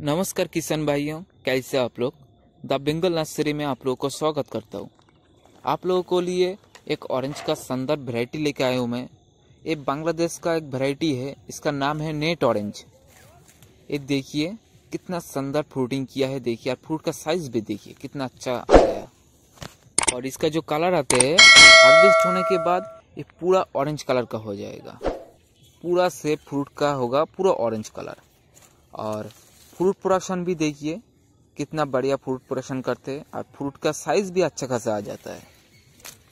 नमस्कार किसान भाइयों कैसे आप लोग द बेंगल नर्सरी में आप लोगों को स्वागत करता हूँ आप लोगों को लिए एक ऑरेंज का सुंदर वेराइटी लेके आया हूँ मैं ये बांग्लादेश का एक वेराइटी है इसका नाम है नेट ऑरेंज ये देखिए कितना सुंदर फ्रूटिंग किया है देखिए और फ्रूट का साइज भी देखिए कितना अच्छा आ गया और इसका जो कलर आते है हार्वेस्ट होने के बाद ये पूरा ऑरेंज कलर का हो जाएगा पूरा से फ्रूट का होगा पूरा ऑरेंज कलर और फ्रूट प्रोडक्शन भी देखिए कितना बढ़िया फ्रूट प्रोडक्शन करते हैं और फ्रूट का साइज़ भी अच्छा खासा आ जाता है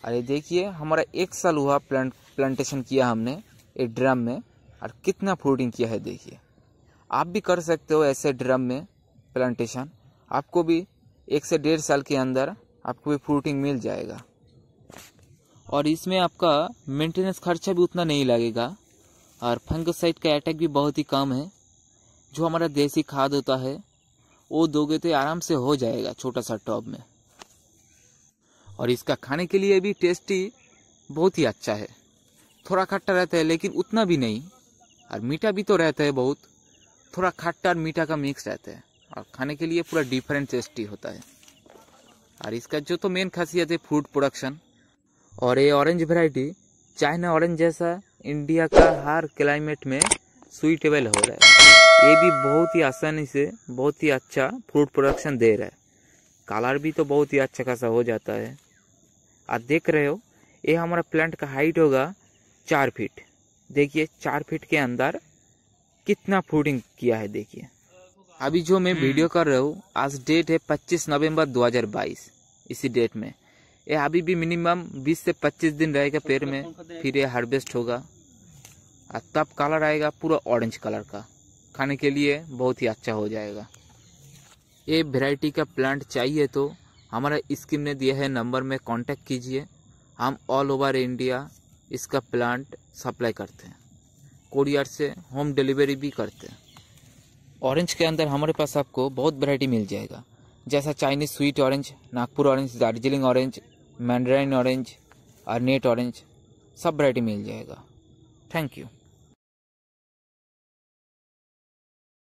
अरे देखिए हमारा एक साल हुआ प्लांट प्लांटेशन किया हमने ये ड्रम में और कितना फ्रूटिंग किया है देखिए आप भी कर सकते हो ऐसे ड्रम में प्लांटेशन आपको भी एक से डेढ़ साल के अंदर आपको भी फ्रूटिंग मिल जाएगा और इसमें आपका मेंटेनेंस खर्चा भी उतना नहीं लगेगा और फंगसाइड का अटैक भी बहुत ही कम है जो हमारा देसी खाद होता है वो दोगे तो आराम से हो जाएगा छोटा सा टॉब में और इसका खाने के लिए भी टेस्टी बहुत ही अच्छा है थोड़ा खट्टा रहता है लेकिन उतना भी नहीं और मीठा भी तो रहता है बहुत थोड़ा खट्टा और मीठा का मिक्स रहता है और खाने के लिए पूरा डिफरेंट टेस्टी होता है और इसका जो तो मेन खासियत है फ्रूट प्रोडक्शन और ये ऑरेंज वेराइटी चाइना ऑरेंज जैसा इंडिया का हर क्लाइमेट में सुइटेबल हो रहा है ये भी बहुत ही आसानी से बहुत ही अच्छा फ्रूट प्रोडक्शन दे रहा है कलर भी तो बहुत ही अच्छा खासा हो जाता है आप देख रहे हो ये हमारा प्लांट का हाइट होगा चार फीट देखिए चार फीट के अंदर कितना फ्रूटिंग किया है देखिए अभी जो मैं वीडियो हम्म। कर रहा हूँ आज डेट है 25 नवंबर 2022 इसी डेट में ये अभी भी मिनिमम 20 से 25 दिन रहेगा पेड़ में फिर ये हार्वेस्ट होगा और तब कलर आएगा पूरा ऑरेंज कलर का खाने के लिए बहुत ही अच्छा हो जाएगा ये वेराइटी का प्लांट चाहिए तो हमारा स्कीम ने दिया है नंबर में कांटेक्ट कीजिए हम ऑल ओवर इंडिया इसका प्लांट सप्लाई करते हैं कोरियर से होम डिलीवरी भी करते हैं ऑरेंज के अंदर हमारे पास आपको बहुत वेराइटी मिल जाएगा जैसा Chinese sweet orange Nagpur orange Darjeeling orange mandarin orange और नेट ऑरेंज सब वेराइटी मिल जाएगा थैंक यू